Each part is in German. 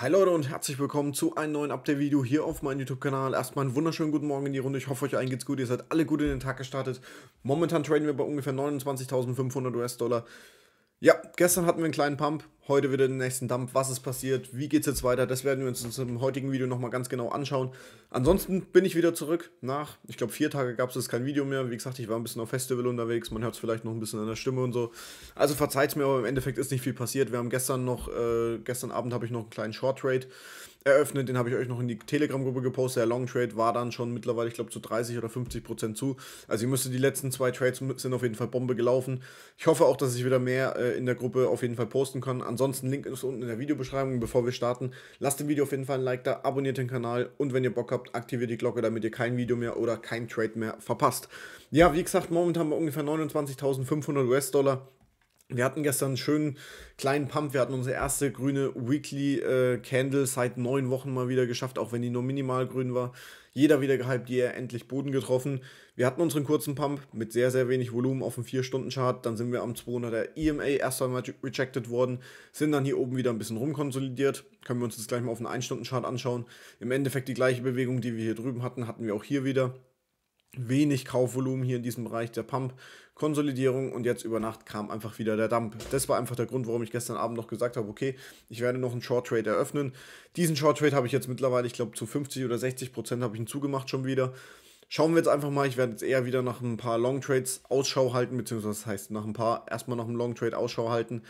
Hi Leute und herzlich willkommen zu einem neuen Update-Video hier auf meinem YouTube-Kanal. Erstmal einen wunderschönen guten Morgen in die Runde. Ich hoffe, euch allen geht's gut. Ihr seid alle gut in den Tag gestartet. Momentan traden wir bei ungefähr 29.500 US-Dollar. Ja, gestern hatten wir einen kleinen Pump, heute wieder den nächsten Dump. Was ist passiert? Wie geht es jetzt weiter? Das werden wir uns im heutigen Video nochmal ganz genau anschauen. Ansonsten bin ich wieder zurück. Nach, ich glaube, vier Tage gab es kein Video mehr. Wie gesagt, ich war ein bisschen auf Festival unterwegs. Man hört es vielleicht noch ein bisschen an der Stimme und so. Also verzeiht mir, aber im Endeffekt ist nicht viel passiert. Wir haben gestern noch, äh, gestern Abend habe ich noch einen kleinen Short Trade eröffnet. Den habe ich euch noch in die Telegram-Gruppe gepostet. Der Long Trade war dann schon mittlerweile, ich glaube, zu 30 oder 50 Prozent zu. Also ihr müsstet die letzten zwei Trades sind auf jeden Fall Bombe gelaufen. Ich hoffe auch, dass ich wieder mehr äh, in der Gruppe auf jeden Fall posten kann. Ansonsten Link ist unten in der Videobeschreibung. Bevor wir starten, lasst dem Video auf jeden Fall ein Like da, abonniert den Kanal und wenn ihr Bock habt, aktiviert die Glocke, damit ihr kein Video mehr oder kein Trade mehr verpasst. Ja, wie gesagt, momentan bei ungefähr 29.500 US-Dollar. Wir hatten gestern einen schönen kleinen Pump. Wir hatten unsere erste grüne Weekly äh, Candle seit neun Wochen mal wieder geschafft, auch wenn die nur minimal grün war. Jeder wieder gehypt, jeder endlich Boden getroffen. Wir hatten unseren kurzen Pump mit sehr, sehr wenig Volumen auf dem 4-Stunden-Chart. Dann sind wir am 200er EMA erst einmal rejected worden, sind dann hier oben wieder ein bisschen rumkonsolidiert. Können wir uns das gleich mal auf den 1-Stunden-Chart anschauen. Im Endeffekt die gleiche Bewegung, die wir hier drüben hatten, hatten wir auch hier wieder wenig Kaufvolumen hier in diesem Bereich der Pump. Konsolidierung und jetzt über Nacht kam einfach wieder der Dump. Das war einfach der Grund, warum ich gestern Abend noch gesagt habe, okay, ich werde noch einen Short Trade eröffnen. Diesen Short Trade habe ich jetzt mittlerweile, ich glaube zu 50 oder 60 Prozent habe ich ihn zugemacht schon wieder. Schauen wir jetzt einfach mal, ich werde jetzt eher wieder nach ein paar Long Trades Ausschau halten, beziehungsweise das heißt nach ein paar, erstmal nach einem Long Trade Ausschau halten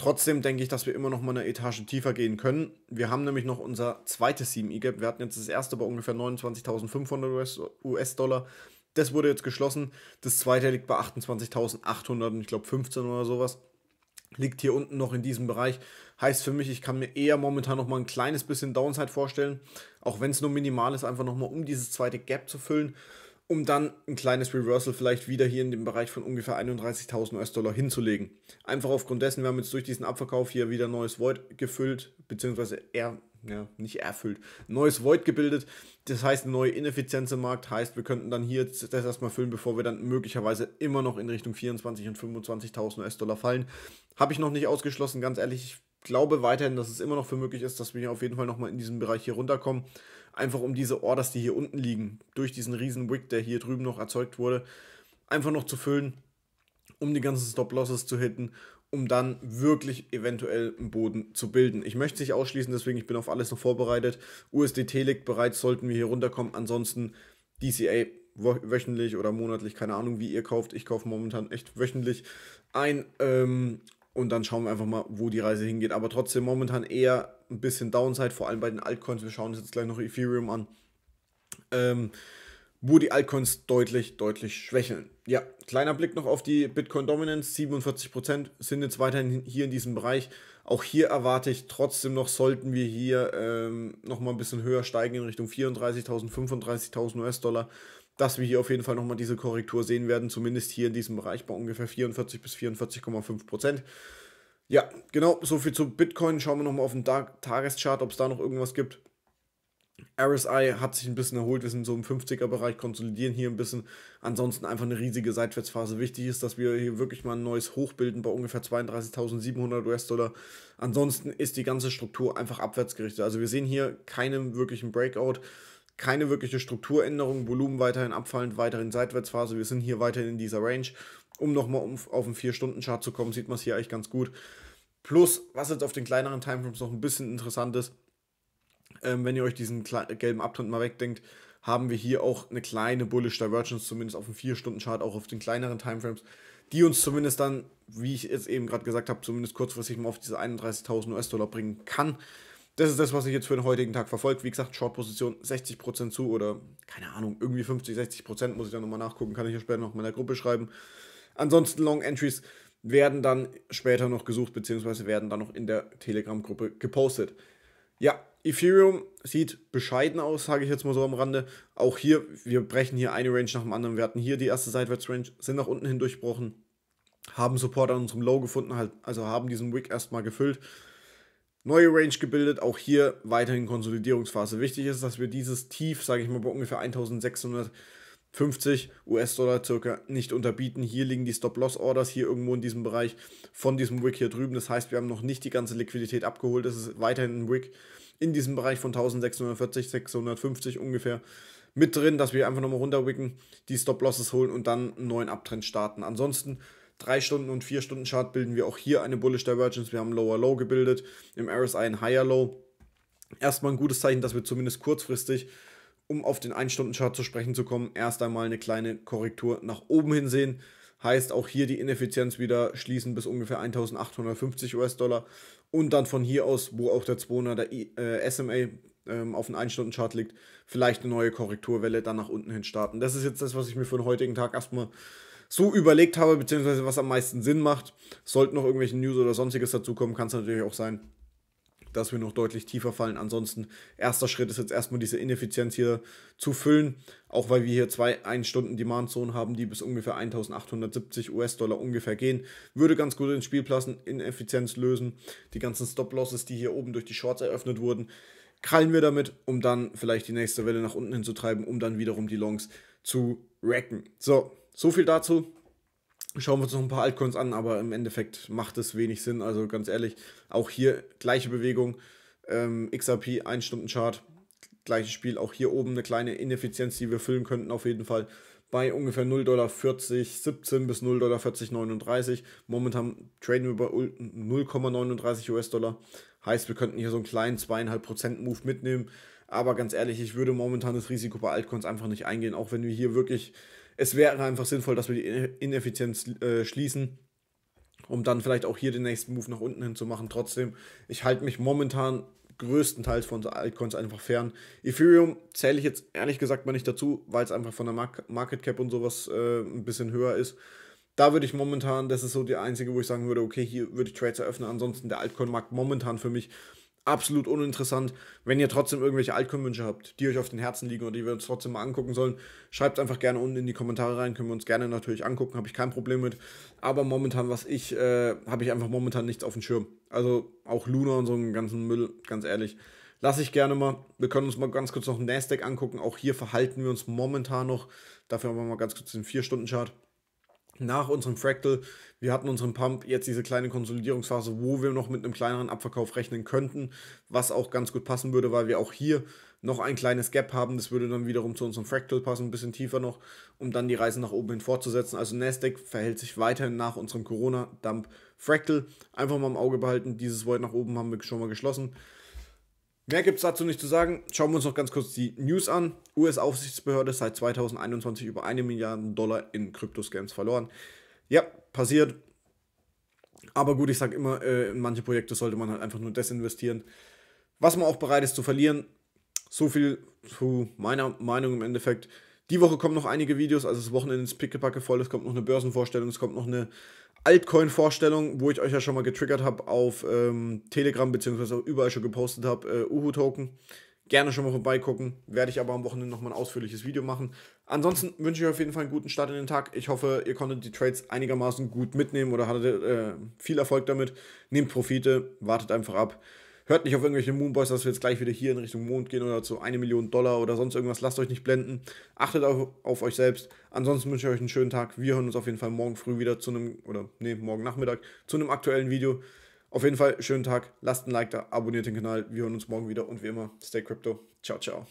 Trotzdem denke ich, dass wir immer noch mal eine Etage tiefer gehen können. Wir haben nämlich noch unser zweites 7 E-Gap. Wir hatten jetzt das erste bei ungefähr 29.500 US-Dollar. Das wurde jetzt geschlossen. Das zweite liegt bei 28.800 und ich glaube 15 oder sowas. Liegt hier unten noch in diesem Bereich. Heißt für mich, ich kann mir eher momentan noch mal ein kleines bisschen Downside vorstellen. Auch wenn es nur minimal ist, einfach noch mal um dieses zweite Gap zu füllen um dann ein kleines Reversal vielleicht wieder hier in dem Bereich von ungefähr 31.000 US-Dollar hinzulegen. Einfach aufgrund dessen, wir haben jetzt durch diesen Abverkauf hier wieder neues Void gefüllt, beziehungsweise er, ja, nicht erfüllt, neues Void gebildet. Das heißt, eine neue Ineffizienz im Markt heißt, wir könnten dann hier das erstmal füllen, bevor wir dann möglicherweise immer noch in Richtung 24.000 und 25.000 US-Dollar fallen. Habe ich noch nicht ausgeschlossen, ganz ehrlich, glaube weiterhin, dass es immer noch für möglich ist, dass wir hier auf jeden Fall nochmal in diesem Bereich hier runterkommen. Einfach um diese Orders, die hier unten liegen, durch diesen riesen Wick, der hier drüben noch erzeugt wurde, einfach noch zu füllen, um die ganzen Stop-Losses zu hitten, um dann wirklich eventuell einen Boden zu bilden. Ich möchte es nicht ausschließen, deswegen ich bin auf alles noch vorbereitet. USDT liegt bereits, sollten wir hier runterkommen. Ansonsten DCA wöchentlich oder monatlich, keine Ahnung, wie ihr kauft. Ich kaufe momentan echt wöchentlich ein. Ähm, und dann schauen wir einfach mal, wo die Reise hingeht. Aber trotzdem momentan eher ein bisschen Downside, vor allem bei den Altcoins. Wir schauen uns jetzt gleich noch Ethereum an. Ähm, wo die Altcoins deutlich, deutlich schwächeln. Ja, kleiner Blick noch auf die Bitcoin Dominance. 47% sind jetzt weiterhin hier in diesem Bereich. Auch hier erwarte ich trotzdem noch, sollten wir hier ähm, nochmal ein bisschen höher steigen in Richtung 34.000, 35.000 US-Dollar, dass wir hier auf jeden Fall nochmal diese Korrektur sehen werden, zumindest hier in diesem Bereich bei ungefähr 44 bis 44,5 Prozent. Ja, genau, soviel zu Bitcoin. Schauen wir nochmal auf den Tageschart, ob es da noch irgendwas gibt. RSI hat sich ein bisschen erholt, wir sind so im 50er-Bereich, konsolidieren hier ein bisschen. Ansonsten einfach eine riesige Seitwärtsphase. Wichtig ist, dass wir hier wirklich mal ein neues Hoch bilden bei ungefähr 32.700 US-Dollar. Ansonsten ist die ganze Struktur einfach abwärts gerichtet. Also wir sehen hier keinen wirklichen Breakout, keine wirkliche Strukturänderung, Volumen weiterhin abfallend, weiterhin Seitwärtsphase. Wir sind hier weiterhin in dieser Range. Um nochmal auf den 4-Stunden-Chart zu kommen, sieht man es hier eigentlich ganz gut. Plus, was jetzt auf den kleineren Timeframes noch ein bisschen interessant ist, ähm, wenn ihr euch diesen gelben Abtrend mal wegdenkt, haben wir hier auch eine kleine Bullish Divergence, zumindest auf dem 4-Stunden-Chart, auch auf den kleineren Timeframes, die uns zumindest dann, wie ich jetzt eben gerade gesagt habe, zumindest kurzfristig mal auf diese 31.000 US-Dollar bringen kann. Das ist das, was ich jetzt für den heutigen Tag verfolge. Wie gesagt, Short-Position 60% zu oder keine Ahnung, irgendwie 50, 60% muss ich dann nochmal nachgucken, kann ich ja später nochmal in der Gruppe schreiben. Ansonsten Long-Entries werden dann später noch gesucht, beziehungsweise werden dann noch in der Telegram-Gruppe gepostet. Ja, Ethereum sieht bescheiden aus, sage ich jetzt mal so am Rande. Auch hier, wir brechen hier eine Range nach dem anderen. Wir hatten hier die erste Seitwärtsrange, sind nach unten hin durchbrochen, haben Support an unserem Low gefunden, halt, also haben diesen Wick erstmal gefüllt. Neue Range gebildet, auch hier weiterhin Konsolidierungsphase. Wichtig ist, dass wir dieses Tief, sage ich mal, bei ungefähr 1600 50 US-Dollar circa nicht unterbieten. Hier liegen die Stop-Loss-Orders, hier irgendwo in diesem Bereich von diesem Wick hier drüben. Das heißt, wir haben noch nicht die ganze Liquidität abgeholt. Es ist weiterhin ein Wick in diesem Bereich von 1640, 650 ungefähr mit drin, dass wir einfach nochmal runterwicken, die Stop-Losses holen und dann einen neuen Abtrend starten. Ansonsten 3 Stunden und 4 Stunden Chart bilden wir auch hier eine Bullish Divergence. Wir haben Lower Low gebildet, im RSI ein Higher Low. Erstmal ein gutes Zeichen, dass wir zumindest kurzfristig um auf den 1-Stunden-Chart zu sprechen zu kommen, erst einmal eine kleine Korrektur nach oben hin sehen. Heißt auch hier die Ineffizienz wieder schließen bis ungefähr 1850 US-Dollar. Und dann von hier aus, wo auch der 200er äh, SMA ähm, auf den 1-Stunden-Chart liegt, vielleicht eine neue Korrekturwelle dann nach unten hin starten. Das ist jetzt das, was ich mir für den heutigen Tag erstmal so überlegt habe, beziehungsweise was am meisten Sinn macht. Sollten noch irgendwelche News oder sonstiges dazukommen, kann es natürlich auch sein, dass wir noch deutlich tiefer fallen. Ansonsten, erster Schritt ist jetzt erstmal diese Ineffizienz hier zu füllen, auch weil wir hier zwei 1-Stunden-Demand-Zonen haben, die bis ungefähr 1870 US-Dollar ungefähr gehen. Würde ganz gut ins Spiel Ineffizienz lösen, die ganzen Stop-Losses, die hier oben durch die Shorts eröffnet wurden, krallen wir damit, um dann vielleicht die nächste Welle nach unten hinzutreiben, um dann wiederum die Longs zu racken. So, so viel dazu. Schauen wir uns noch ein paar Altcoins an, aber im Endeffekt macht es wenig Sinn. Also ganz ehrlich, auch hier gleiche Bewegung. Ähm, XRP, 1-Stunden-Chart, gleiches Spiel. Auch hier oben eine kleine Ineffizienz, die wir füllen könnten auf jeden Fall. Bei ungefähr 0,40 Dollar 17 bis 0,40 Dollar 39. Momentan traden wir bei 0,39 US-Dollar. Heißt, wir könnten hier so einen kleinen 2,5% Move mitnehmen. Aber ganz ehrlich, ich würde momentan das Risiko bei Altcoins einfach nicht eingehen. Auch wenn wir hier wirklich es wäre halt einfach sinnvoll, dass wir die Ineffizienz äh, schließen, um dann vielleicht auch hier den nächsten Move nach unten hin zu machen. Trotzdem, ich halte mich momentan größtenteils von Altcoins einfach fern. Ethereum zähle ich jetzt ehrlich gesagt mal nicht dazu, weil es einfach von der Mark Market Cap und sowas äh, ein bisschen höher ist. Da würde ich momentan, das ist so die einzige, wo ich sagen würde, okay, hier würde ich Trades eröffnen. Ansonsten der Altcoin-Markt momentan für mich absolut uninteressant. Wenn ihr trotzdem irgendwelche altcom habt, die euch auf den Herzen liegen oder die wir uns trotzdem mal angucken sollen, schreibt es einfach gerne unten in die Kommentare rein, können wir uns gerne natürlich angucken, habe ich kein Problem mit. Aber momentan, was ich, äh, habe ich einfach momentan nichts auf dem Schirm. Also auch Luna und so einen ganzen Müll, ganz ehrlich. Lasse ich gerne mal. Wir können uns mal ganz kurz noch den Nasdaq angucken. Auch hier verhalten wir uns momentan noch. Dafür haben wir mal ganz kurz den 4-Stunden-Chart nach unserem Fractal, wir hatten unseren Pump, jetzt diese kleine Konsolidierungsphase, wo wir noch mit einem kleineren Abverkauf rechnen könnten, was auch ganz gut passen würde, weil wir auch hier noch ein kleines Gap haben. Das würde dann wiederum zu unserem Fractal passen, ein bisschen tiefer noch, um dann die Reise nach oben hin fortzusetzen. Also Nasdaq verhält sich weiterhin nach unserem Corona-Dump Fractal. Einfach mal im Auge behalten, dieses Void nach oben haben wir schon mal geschlossen. Mehr gibt es dazu nicht zu sagen. Schauen wir uns noch ganz kurz die News an. US-Aufsichtsbehörde seit 2021 über eine Milliarde Dollar in Kryptoscams verloren. Ja, passiert. Aber gut, ich sage immer, äh, in manche Projekte sollte man halt einfach nur desinvestieren. Was man auch bereit ist zu verlieren. So viel zu meiner Meinung im Endeffekt. Die Woche kommen noch einige Videos, also das Wochenende ist pickepacke voll. Es kommt noch eine Börsenvorstellung, es kommt noch eine Altcoin-Vorstellung, wo ich euch ja schon mal getriggert habe auf ähm, Telegram, beziehungsweise auch überall schon gepostet habe, äh, Uhu-Token. Gerne schon mal vorbeigucken. Werde ich aber am Wochenende nochmal ein ausführliches Video machen. Ansonsten wünsche ich euch auf jeden Fall einen guten Start in den Tag. Ich hoffe, ihr konntet die Trades einigermaßen gut mitnehmen oder hattet äh, viel Erfolg damit. Nehmt Profite, wartet einfach ab. Hört nicht auf irgendwelche Moonboys, dass wir jetzt gleich wieder hier in Richtung Mond gehen oder zu eine Million Dollar oder sonst irgendwas. Lasst euch nicht blenden. Achtet auf, auf euch selbst. Ansonsten wünsche ich euch einen schönen Tag. Wir hören uns auf jeden Fall morgen früh wieder zu einem, oder nee, morgen Nachmittag zu einem aktuellen Video. Auf jeden Fall schönen Tag. Lasst ein Like da, abonniert den Kanal. Wir hören uns morgen wieder und wie immer, stay crypto. Ciao, ciao.